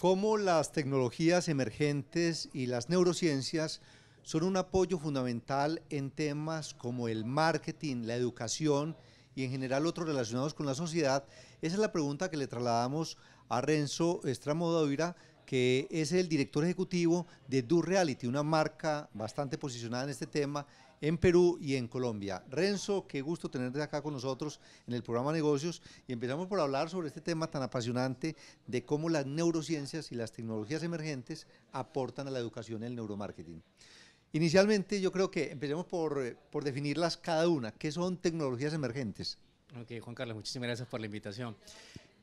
cómo las tecnologías emergentes y las neurociencias son un apoyo fundamental en temas como el marketing, la educación y en general otros relacionados con la sociedad. Esa es la pregunta que le trasladamos a Renzo Estramodoira, que es el director ejecutivo de Do Reality, una marca bastante posicionada en este tema en Perú y en Colombia. Renzo, qué gusto tenerte acá con nosotros en el programa Negocios y empezamos por hablar sobre este tema tan apasionante de cómo las neurociencias y las tecnologías emergentes aportan a la educación el neuromarketing. Inicialmente yo creo que empecemos por, eh, por definirlas cada una. ¿Qué son tecnologías emergentes? Ok, Juan Carlos, muchísimas gracias por la invitación.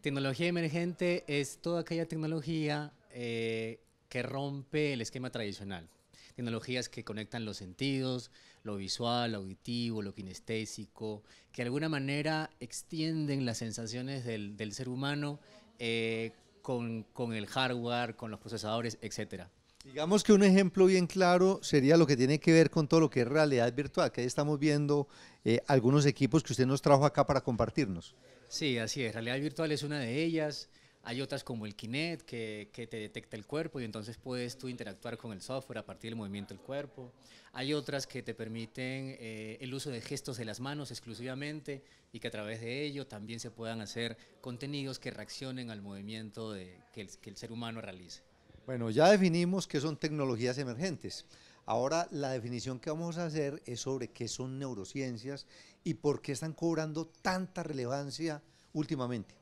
Tecnología emergente es toda aquella tecnología eh, que rompe el esquema tradicional. Tecnologías que conectan los sentidos, lo visual, lo auditivo, lo kinestésico, que de alguna manera extienden las sensaciones del, ser humano eh, con, el hardware, con los procesadores, etc. Digamos que un ejemplo bien claro sería lo que tiene que ver con todo lo que es realidad virtual, que ahí estamos viendo eh, algunos equipos que usted nos trajo acá para compartirnos. Sí, así es. Realidad virtual es una de ellas. Hay otras como el Kinect que, te detecta el cuerpo y entonces puedes tú interactuar con el software a partir del movimiento del cuerpo. Hay otras que te permiten eh, el uso de gestos de las manos exclusivamente y que a través de ello también se puedan hacer contenidos que reaccionen al movimiento que, el, que el ser humano realice. Bueno, ya definimos qué son tecnologías emergentes. Ahora la definición que vamos a hacer es sobre qué son neurociencias y por qué están cobrando tanta relevancia últimamente.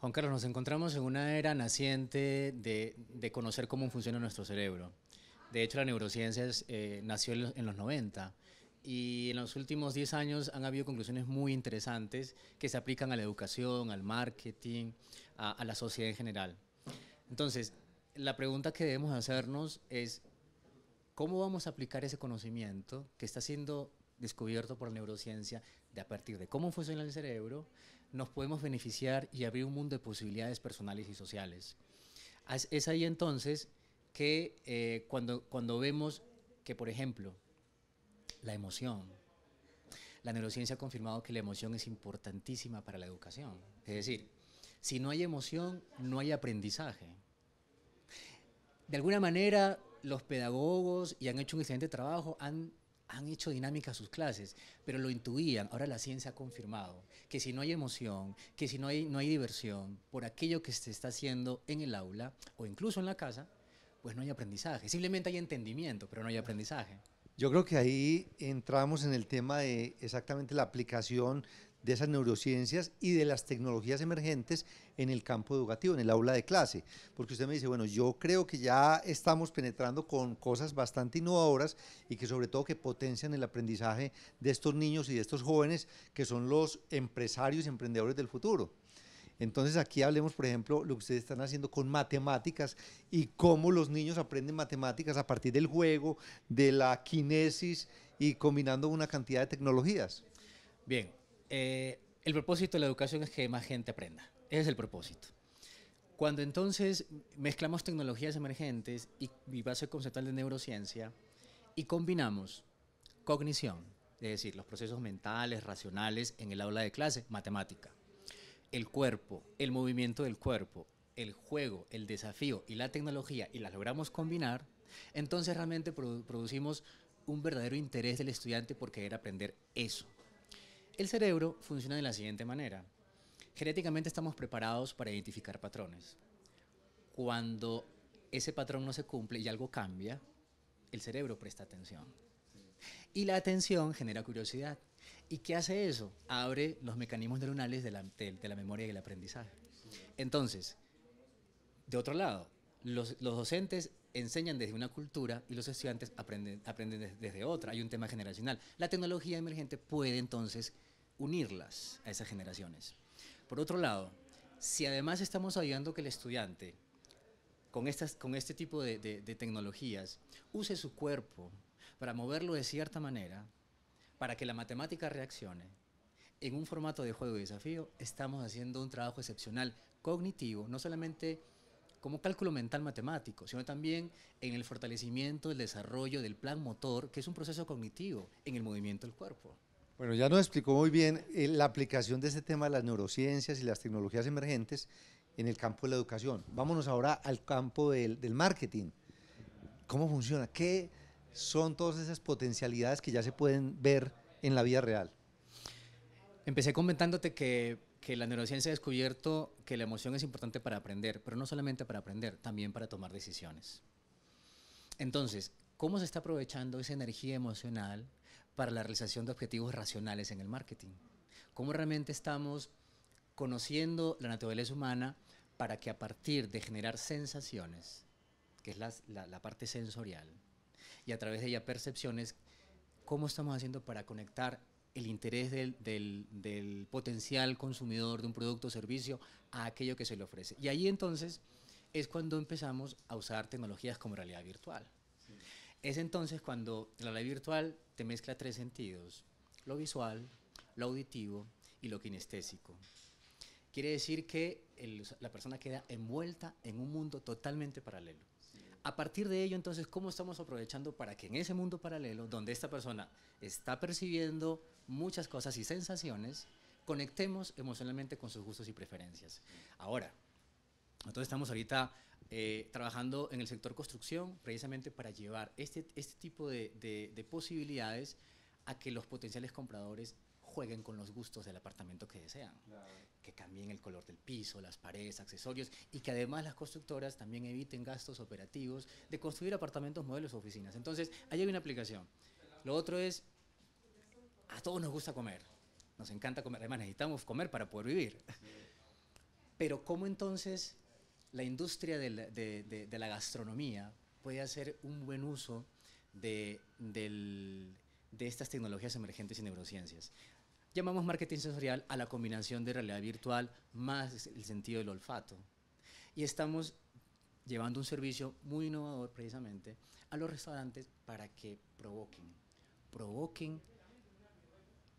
Juan Carlos, nos encontramos en una era naciente de, conocer cómo funciona nuestro cerebro. De hecho, la neurociencia eh, nació en los 90 y en los últimos 10 años han habido conclusiones muy interesantes que se aplican a la educación, al marketing, a, a la sociedad en general. Entonces, la pregunta que debemos hacernos es, ¿cómo vamos a aplicar ese conocimiento que está siendo descubierto por la neurociencia, de a partir de cómo funciona el cerebro, nos podemos beneficiar y abrir un mundo de posibilidades personales y sociales. Es ahí entonces que eh, cuando, cuando vemos que, por ejemplo, la emoción, la neurociencia ha confirmado que la emoción es importantísima para la educación. Es decir, si no hay emoción, no hay aprendizaje. De alguna manera, los pedagogos, y han hecho un excelente trabajo, han han hecho dinámicas sus clases, pero lo intuían. Ahora la ciencia ha confirmado que si no hay emoción, que si no hay, no hay diversión por aquello que se está haciendo en el aula o incluso en la casa, pues no hay aprendizaje. Simplemente hay entendimiento, pero no hay aprendizaje. Yo creo que ahí entramos en el tema de exactamente la aplicación de esas neurociencias y de las tecnologías emergentes en el campo educativo, en el aula de clase. Porque usted me dice, bueno, yo creo que ya estamos penetrando con cosas bastante innovadoras y que sobre todo que potencian el aprendizaje de estos niños y de estos jóvenes que son los empresarios y emprendedores del futuro. Entonces aquí hablemos, por ejemplo, lo que ustedes están haciendo con matemáticas y cómo los niños aprenden matemáticas a partir del juego, de la kinesis y combinando una cantidad de tecnologías. Bien, eh, el propósito de la educación es que más gente aprenda. Ese es el propósito. Cuando entonces mezclamos tecnologías emergentes y mi base conceptual de neurociencia y combinamos cognición, es decir, los procesos mentales, racionales en el aula de clase, matemática, el cuerpo, el movimiento del cuerpo, el juego, el desafío y la tecnología y las logramos combinar, entonces realmente producimos un verdadero interés del estudiante por querer aprender eso. El cerebro funciona de la siguiente manera. Genéticamente estamos preparados para identificar patrones. Cuando ese patrón no se cumple y algo cambia, el cerebro presta atención. Y la atención genera curiosidad. ¿Y qué hace eso? Abre los mecanismos neuronales de la, memoria y el aprendizaje. Entonces, de otro lado, los, docentes enseñan desde una cultura y los estudiantes aprenden, aprenden desde otra. Hay un tema generacional. La tecnología emergente puede entonces unirlas a esas generaciones. Por otro lado, si además estamos ayudando que el estudiante, con, este tipo de, de tecnologías, use su cuerpo para moverlo de cierta manera, para que la matemática reaccione, en un formato de juego y desafío, estamos haciendo un trabajo excepcional cognitivo, no solamente como cálculo mental matemático, sino también en el fortalecimiento, el desarrollo del plan motor, que es un proceso cognitivo en el movimiento del cuerpo. Bueno, ya nos explicó muy bien eh, la aplicación de este tema de las neurociencias y las tecnologías emergentes en el campo de la educación. Vámonos ahora al campo del, marketing. ¿Cómo funciona? ¿Qué son todas esas potencialidades que ya se pueden ver en la vida real? Empecé comentándote que, que la neurociencia ha descubierto que la emoción es importante para aprender, pero no solamente para aprender, también para tomar decisiones. Entonces, ¿cómo se está aprovechando esa energía emocional para la realización de objetivos racionales en el marketing. ¿Cómo realmente estamos conociendo la naturaleza humana para que a partir de generar sensaciones, que es la, parte sensorial, y a través de ella percepciones, cómo estamos haciendo para conectar el interés del, del, potencial consumidor de un producto o servicio a aquello que se le ofrece. Y ahí entonces es cuando empezamos a usar tecnologías como realidad virtual. Es entonces cuando la ley virtual te mezcla tres sentidos, lo visual, lo auditivo y lo kinestésico. Quiere decir que la persona queda envuelta en un mundo totalmente paralelo. A partir de ello, entonces, ¿cómo estamos aprovechando para que en ese mundo paralelo, donde esta persona está percibiendo muchas cosas y sensaciones, conectemos emocionalmente con sus gustos y preferencias? Ahora, entonces estamos ahorita eh, trabajando en el sector construcción, precisamente para llevar este, este tipo de, de, posibilidades a que los potenciales compradores jueguen con los gustos del apartamento que desean, que cambien el color del piso, las paredes, accesorios y que además las constructoras también eviten gastos operativos de construir apartamentos, modelos o oficinas. Entonces, ahí hay una aplicación. Lo otro es, a todos nos gusta comer, nos encanta comer, además necesitamos comer para poder vivir. Pero ¿cómo entonces la industria de la, gastronomía puede hacer un buen uso de, estas tecnologías emergentes y neurociencias. Llamamos marketing sensorial a la combinación de realidad virtual más el sentido del olfato. Y estamos llevando un servicio muy innovador precisamente a los restaurantes para que provoquen, provoquen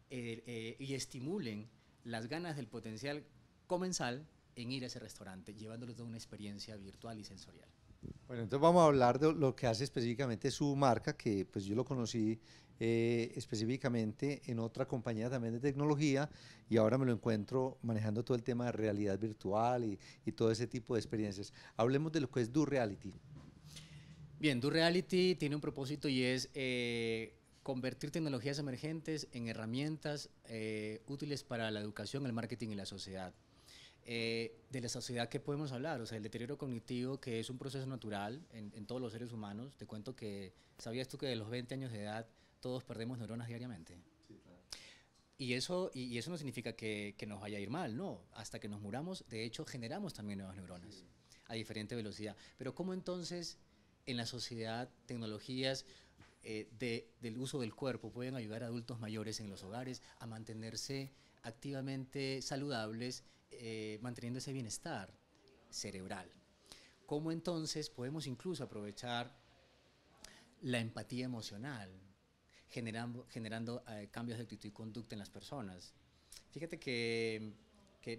eh, eh, y estimulen las ganas del potencial comensal en ir a ese restaurante, llevándolos toda una experiencia virtual y sensorial. Bueno, entonces vamos a hablar de lo que hace específicamente su marca, que pues yo lo conocí eh, específicamente en otra compañía también de tecnología y ahora me lo encuentro manejando todo el tema de realidad virtual y, todo ese tipo de experiencias. Hablemos de lo que es Do Reality. Bien, Do Reality tiene un propósito y es eh, convertir tecnologías emergentes en herramientas eh, útiles para la educación, el marketing y la sociedad. Eh, de la sociedad que podemos hablar, o sea, el deterioro cognitivo que es un proceso natural en, todos los seres humanos. Te cuento que, ¿sabías tú que de los 20 años de edad todos perdemos neuronas diariamente? Y eso, y, eso no significa que, nos vaya a ir mal, no. Hasta que nos muramos, de hecho, generamos también nuevas neuronas a diferente velocidad. Pero ¿cómo entonces en la sociedad tecnologías eh, del uso del cuerpo pueden ayudar a adultos mayores en los hogares a mantenerse activamente saludables eh, manteniendo ese bienestar cerebral. ¿Cómo entonces podemos incluso aprovechar la empatía emocional, generando, generando eh, cambios de actitud y conducta en las personas? Fíjate que,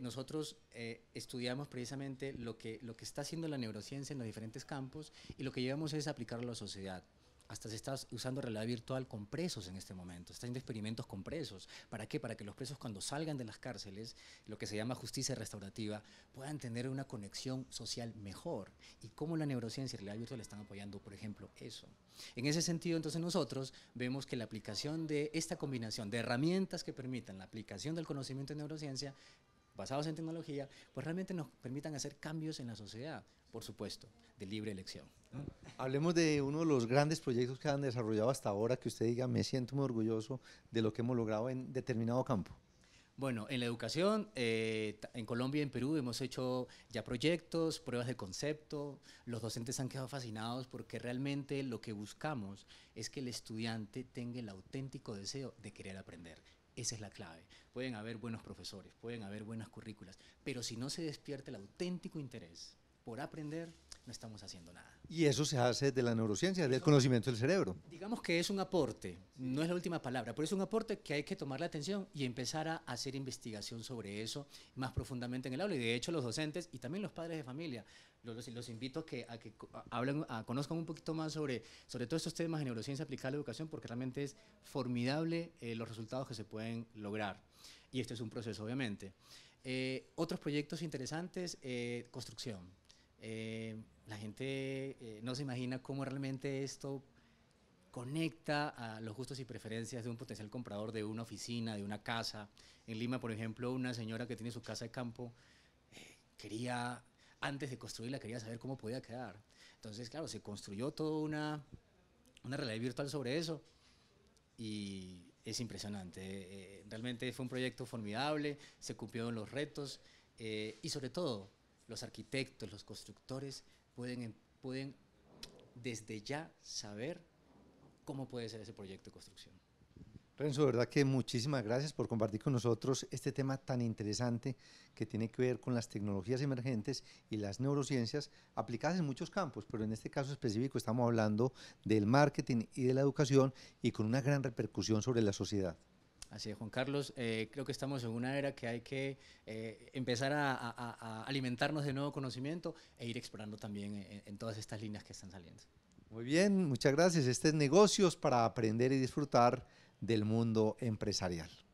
nosotros eh, estudiamos precisamente lo que, lo que está haciendo la neurociencia en los diferentes campos y lo que llevamos es aplicarlo a la sociedad hasta se está usando realidad virtual con presos en este momento, Están está haciendo experimentos con presos. ¿Para qué? Para que los presos cuando salgan de las cárceles, lo que se llama justicia restaurativa, puedan tener una conexión social mejor. Y cómo la neurociencia y realidad virtual están apoyando, por ejemplo, eso. En ese sentido, entonces nosotros vemos que la aplicación de esta combinación de herramientas que permitan la aplicación del conocimiento de neurociencia basados en tecnología, pues realmente nos permitan hacer cambios en la sociedad por supuesto, de libre elección. Hablemos de uno de los grandes proyectos que han desarrollado hasta ahora, que usted diga, me siento muy orgulloso de lo que hemos logrado en determinado campo. Bueno, en la educación, eh, en Colombia y en Perú hemos hecho ya proyectos, pruebas de concepto, los docentes han quedado fascinados porque realmente lo que buscamos es que el estudiante tenga el auténtico deseo de querer aprender. Esa es la clave. Pueden haber buenos profesores, pueden haber buenas currículas, pero si no se despierta el auténtico interés por aprender, no estamos haciendo nada. Y eso se hace de la neurociencia, del conocimiento del cerebro. Digamos que es un aporte, no es la última palabra, pero es un aporte que hay que tomar la atención y empezar a hacer investigación sobre eso más profundamente en el aula. Y de hecho los docentes y también los padres de familia, los, los invito a que, a que hablen, a, conozcan un poquito más sobre, sobre todos estos temas de neurociencia aplicada a la educación, porque realmente es formidable eh, los resultados que se pueden lograr. Y este es un proceso, obviamente. Eh, otros proyectos interesantes, eh, construcción eh, la gente eh, no se imagina cómo realmente esto conecta a los gustos y preferencias de un potencial comprador de una oficina, de una casa. En Lima, por ejemplo, una señora que tiene su casa de campo eh, quería, antes de construirla, quería saber cómo podía quedar. Entonces, claro, se construyó toda una, una realidad virtual sobre eso y es impresionante. realmente fue un proyecto formidable, se cumplieron los retos y sobre todo los arquitectos, los constructores pueden, em, pueden desde ya saber cómo puede ser ese proyecto de construcción. Renzo, de verdad que muchísimas gracias por compartir con nosotros este tema tan interesante que tiene que ver con las tecnologías emergentes y las neurociencias aplicadas en muchos campos, pero en este caso específico estamos hablando del marketing y de la educación y con una gran repercusión sobre la sociedad. Así es, Juan Carlos. Eh, creo que estamos en una era que hay que eh, empezar a, alimentarnos de nuevo conocimiento e ir explorando también en, eh, en todas estas líneas que están saliendo. Muy bien, muchas gracias. Este es Negocios para aprender y disfrutar del mundo empresarial.